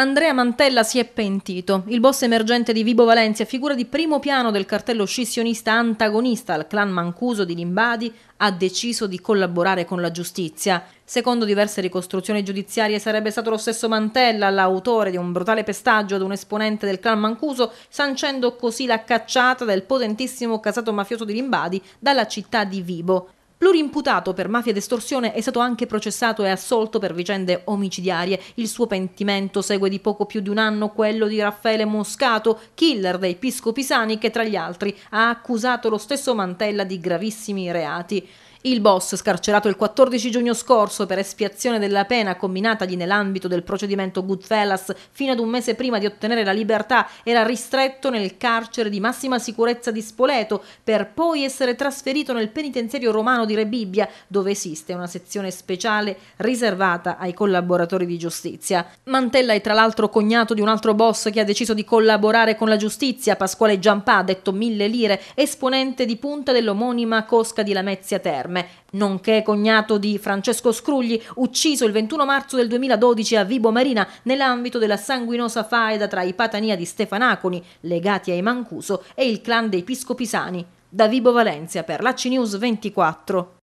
Andrea Mantella si è pentito. Il boss emergente di Vibo Valencia, figura di primo piano del cartello scissionista antagonista al clan Mancuso di Limbadi, ha deciso di collaborare con la giustizia. Secondo diverse ricostruzioni giudiziarie sarebbe stato lo stesso Mantella l'autore di un brutale pestaggio ad un esponente del clan Mancuso, sancendo così la cacciata del potentissimo casato mafioso di Limbadi dalla città di Vibo. Plurimputato per mafia ed estorsione è stato anche processato e assolto per vicende omicidiarie. Il suo pentimento segue di poco più di un anno quello di Raffaele Moscato, killer dei Pisco Pisani, che tra gli altri ha accusato lo stesso Mantella di gravissimi reati. Il boss, scarcerato il 14 giugno scorso per espiazione della pena combinatagli nell'ambito del procedimento Goodfellas fino ad un mese prima di ottenere la libertà, era ristretto nel carcere di massima sicurezza di Spoleto per poi essere trasferito nel penitenziario romano di Rebibbia, dove esiste una sezione speciale riservata ai collaboratori di giustizia. Mantella è tra l'altro cognato di un altro boss che ha deciso di collaborare con la giustizia, Pasquale Giampà, detto Mille Lire, esponente di punta dell'omonima Cosca di Lamezia Terra. Terme, nonché cognato di Francesco Scrugli, ucciso il 21 marzo del 2012 a Vibo Marina nell'ambito della sanguinosa faida tra i Patania di Stefanaconi, legati ai Mancuso, e il clan dei Piscopisani. Da Vibo Valencia per la CNews 24.